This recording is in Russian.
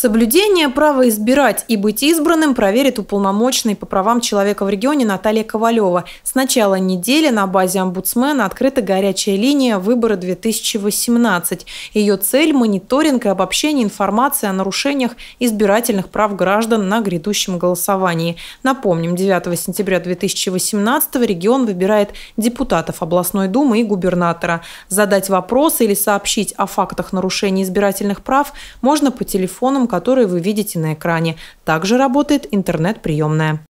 Соблюдение права избирать и быть избранным проверит уполномоченный по правам человека в регионе Наталья Ковалева. С начала недели на базе омбудсмена открыта горячая линия выбора 2018 Ее цель – мониторинг и обобщение информации о нарушениях избирательных прав граждан на грядущем голосовании. Напомним, 9 сентября 2018 регион выбирает депутатов областной думы и губернатора. Задать вопросы или сообщить о фактах нарушений избирательных прав можно по телефонам которые вы видите на экране. Также работает интернет-приемная.